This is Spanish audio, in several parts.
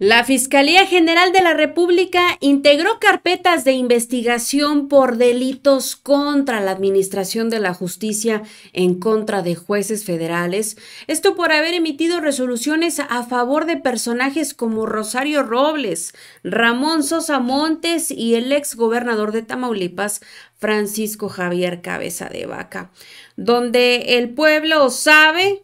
La Fiscalía General de la República integró carpetas de investigación por delitos contra la Administración de la Justicia en contra de jueces federales, esto por haber emitido resoluciones a favor de personajes como Rosario Robles, Ramón Sosa Montes y el ex gobernador de Tamaulipas, Francisco Javier Cabeza de Vaca, donde el pueblo sabe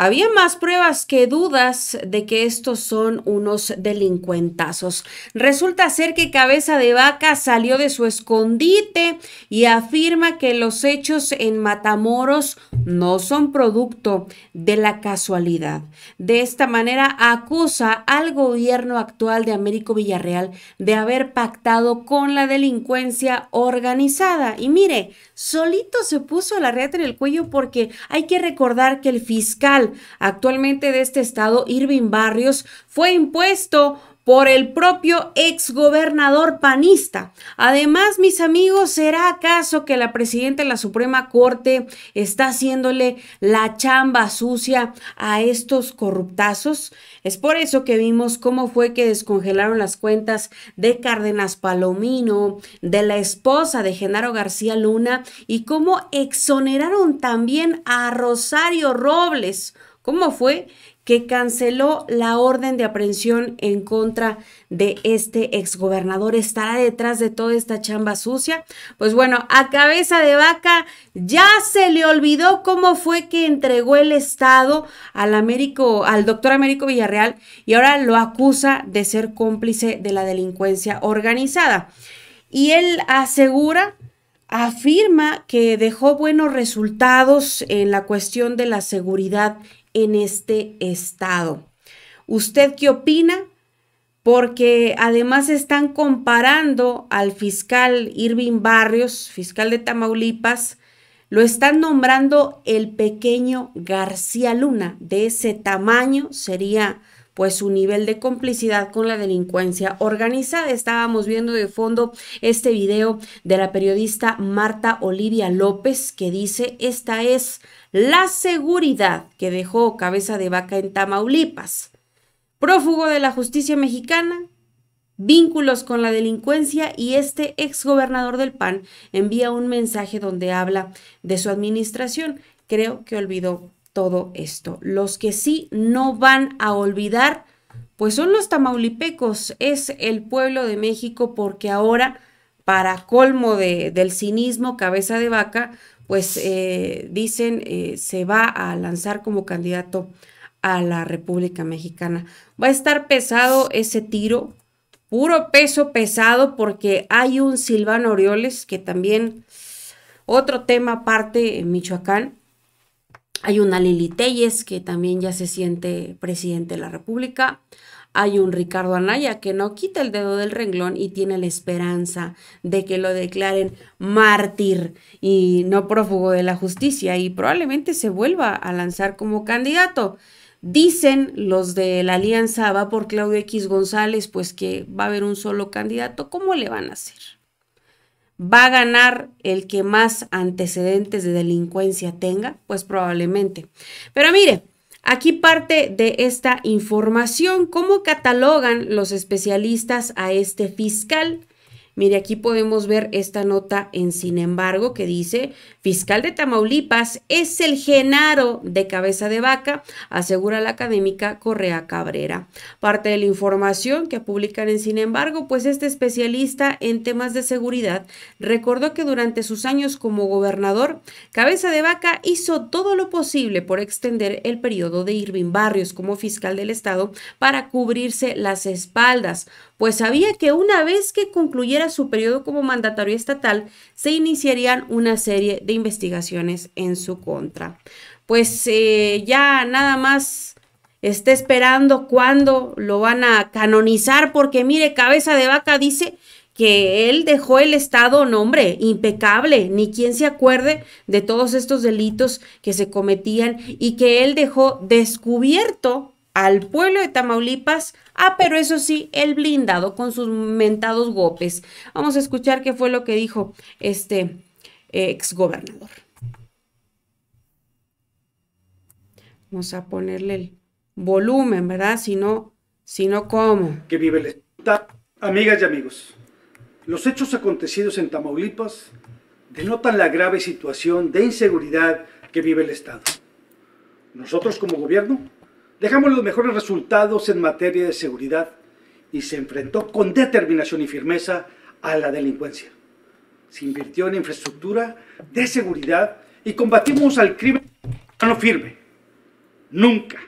había más pruebas que dudas de que estos son unos delincuentazos. Resulta ser que Cabeza de Vaca salió de su escondite y afirma que los hechos en Matamoros no son producto de la casualidad. De esta manera acusa al gobierno actual de Américo Villarreal de haber pactado con la delincuencia organizada. Y mire, solito se puso la reta en el cuello porque hay que recordar que el fiscal actualmente de este estado, Irving Barrios, fue impuesto por el propio exgobernador panista. Además, mis amigos, ¿será acaso que la presidenta de la Suprema Corte está haciéndole la chamba sucia a estos corruptazos? Es por eso que vimos cómo fue que descongelaron las cuentas de Cárdenas Palomino, de la esposa de Genaro García Luna y cómo exoneraron también a Rosario Robles. ¿Cómo fue que canceló la orden de aprehensión en contra de este exgobernador. ¿Estará detrás de toda esta chamba sucia? Pues bueno, a cabeza de vaca ya se le olvidó cómo fue que entregó el Estado al, Américo, al doctor Américo Villarreal y ahora lo acusa de ser cómplice de la delincuencia organizada. Y él asegura afirma que dejó buenos resultados en la cuestión de la seguridad en este estado. ¿Usted qué opina? Porque además están comparando al fiscal Irving Barrios, fiscal de Tamaulipas, lo están nombrando el pequeño García Luna. De ese tamaño sería pues su nivel de complicidad con la delincuencia organizada. Estábamos viendo de fondo este video de la periodista Marta Olivia López que dice, esta es la seguridad que dejó cabeza de vaca en Tamaulipas. Prófugo de la justicia mexicana, vínculos con la delincuencia y este exgobernador del PAN envía un mensaje donde habla de su administración. Creo que olvidó todo esto. Los que sí no van a olvidar, pues son los tamaulipecos, es el pueblo de México porque ahora, para colmo de, del cinismo, cabeza de vaca, pues eh, dicen eh, se va a lanzar como candidato a la República Mexicana. Va a estar pesado ese tiro, puro peso pesado, porque hay un Silvano Orioles que también, otro tema aparte en Michoacán, hay una Lili Telles, que también ya se siente presidente de la República. Hay un Ricardo Anaya que no quita el dedo del renglón y tiene la esperanza de que lo declaren mártir y no prófugo de la justicia y probablemente se vuelva a lanzar como candidato. Dicen los de la alianza va por Claudio X González, pues que va a haber un solo candidato. ¿Cómo le van a hacer? ¿Va a ganar el que más antecedentes de delincuencia tenga? Pues probablemente. Pero mire, aquí parte de esta información, ¿cómo catalogan los especialistas a este fiscal? Mire, aquí podemos ver esta nota en Sin embargo que dice, fiscal de Tamaulipas es el Genaro de cabeza de vaca, asegura la académica Correa Cabrera. Parte de la información que publican en Sin embargo, pues este especialista en temas de seguridad recordó que durante sus años como gobernador, cabeza de vaca hizo todo lo posible por extender el periodo de Irving Barrios como fiscal del estado para cubrirse las espaldas, pues sabía que una vez que concluyera su periodo como mandatario estatal, se iniciarían una serie de investigaciones en su contra. Pues eh, ya nada más está esperando cuándo lo van a canonizar, porque mire, cabeza de vaca dice que él dejó el Estado, nombre impecable, ni quien se acuerde de todos estos delitos que se cometían y que él dejó descubierto al pueblo de Tamaulipas. Ah, pero eso sí, el blindado con sus mentados golpes. Vamos a escuchar qué fue lo que dijo este eh, exgobernador. Vamos a ponerle el volumen, ¿verdad? Si no, si no, ¿cómo? Que vive el Estado. Amigas y amigos, los hechos acontecidos en Tamaulipas denotan la grave situación de inseguridad que vive el Estado. Nosotros como gobierno Dejamos los mejores resultados en materia de seguridad y se enfrentó con determinación y firmeza a la delincuencia. Se invirtió en infraestructura de seguridad y combatimos al crimen no firme. Nunca,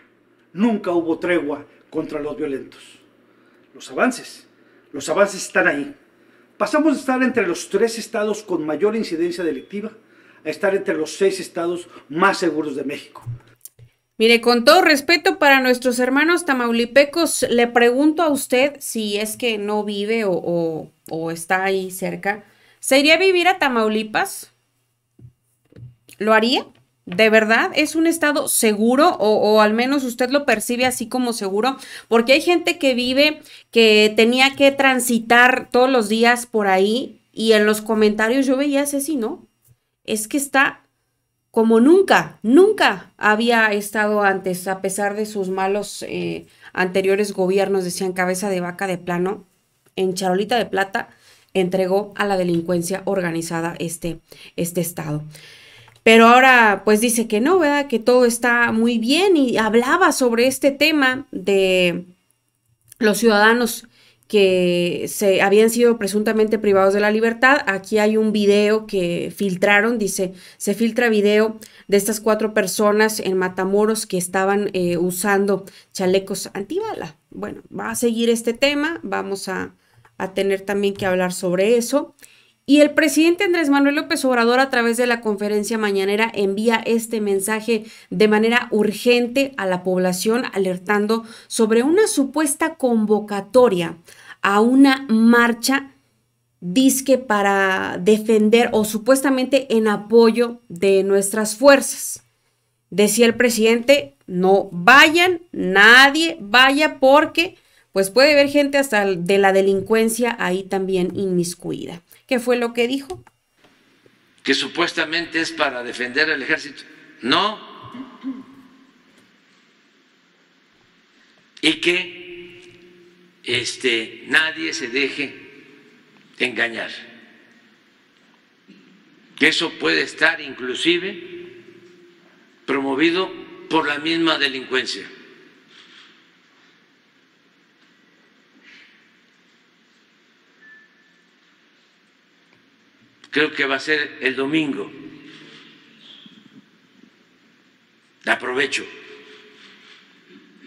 nunca hubo tregua contra los violentos. Los avances, los avances están ahí. Pasamos de estar entre los tres estados con mayor incidencia delictiva a estar entre los seis estados más seguros de México. Mire, con todo respeto para nuestros hermanos tamaulipecos, le pregunto a usted si es que no vive o, está ahí cerca. ¿Se iría a vivir a Tamaulipas? ¿Lo haría? ¿De verdad es un estado seguro o, al menos usted lo percibe así como seguro? Porque hay gente que vive, que tenía que transitar todos los días por ahí y en los comentarios yo veía ese sí, ¿no? Es que está como nunca, nunca había estado antes, a pesar de sus malos eh, anteriores gobiernos, decían cabeza de vaca de plano, en charolita de plata, entregó a la delincuencia organizada este, este Estado. Pero ahora pues dice que no, ¿verdad? Que todo está muy bien y hablaba sobre este tema de los ciudadanos que se habían sido presuntamente privados de la libertad. Aquí hay un video que filtraron, dice, se filtra video de estas cuatro personas en Matamoros que estaban eh, usando chalecos antibala. Bueno, va a seguir este tema, vamos a, a tener también que hablar sobre eso. Y el presidente Andrés Manuel López Obrador a través de la conferencia mañanera envía este mensaje de manera urgente a la población alertando sobre una supuesta convocatoria a una marcha disque para defender o supuestamente en apoyo de nuestras fuerzas. Decía el presidente, no vayan, nadie vaya porque pues puede haber gente hasta de la delincuencia ahí también inmiscuida. ¿Qué fue lo que dijo? Que supuestamente es para defender al ejército. No. Y que este, nadie se deje engañar. Que eso puede estar inclusive promovido por la misma delincuencia. creo que va a ser el domingo. Aprovecho,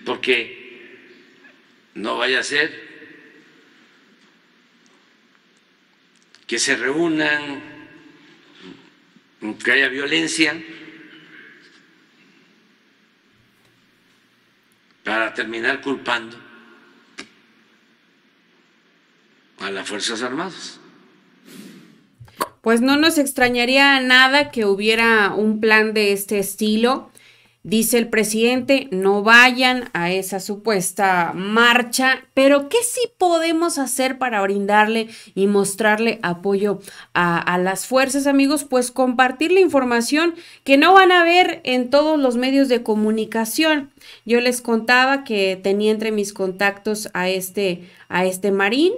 porque no vaya a ser que se reúnan, que haya violencia, para terminar culpando a las Fuerzas Armadas. Pues no nos extrañaría nada que hubiera un plan de este estilo. Dice el presidente, no vayan a esa supuesta marcha, pero ¿qué sí podemos hacer para brindarle y mostrarle apoyo a, a, las fuerzas, amigos? Pues compartir la información que no van a ver en todos los medios de comunicación. Yo les contaba que tenía entre mis contactos a este, a este marín,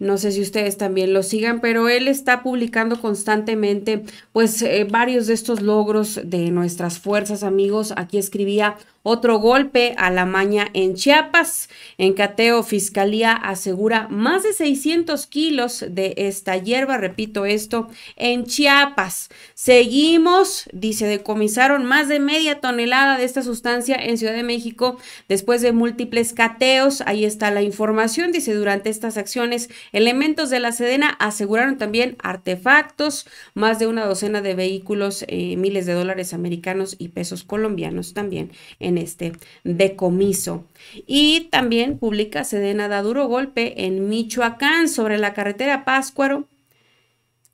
no sé si ustedes también lo sigan, pero él está publicando constantemente pues eh, varios de estos logros de nuestras fuerzas, amigos. Aquí escribía otro golpe a la maña en Chiapas. En cateo, Fiscalía asegura más de 600 kilos de esta hierba. Repito esto, en Chiapas. Seguimos, dice, decomisaron más de media tonelada de esta sustancia en Ciudad de México después de múltiples cateos. Ahí está la información. Dice, durante estas acciones, elementos de la Sedena aseguraron también artefactos, más de una docena de vehículos, eh, miles de dólares americanos y pesos colombianos también este decomiso. Y también publica Sedena da duro golpe en Michoacán sobre la carretera Páscuaro.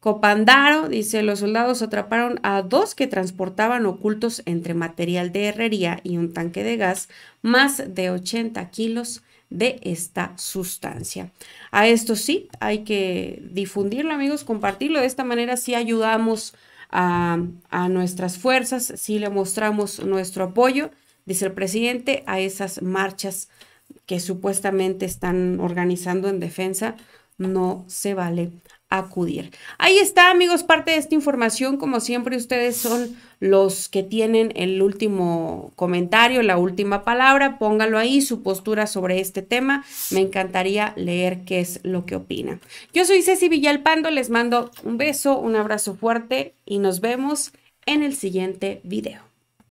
Copandaro dice, los soldados atraparon a dos que transportaban ocultos entre material de herrería y un tanque de gas, más de 80 kilos de esta sustancia. A esto sí, hay que difundirlo, amigos, compartirlo. De esta manera si ayudamos a, a nuestras fuerzas, si le mostramos nuestro apoyo dice el presidente, a esas marchas que supuestamente están organizando en defensa, no se vale acudir. Ahí está, amigos, parte de esta información. Como siempre, ustedes son los que tienen el último comentario, la última palabra. Póngalo ahí, su postura sobre este tema. Me encantaría leer qué es lo que opina. Yo soy Ceci Villalpando, les mando un beso, un abrazo fuerte y nos vemos en el siguiente video.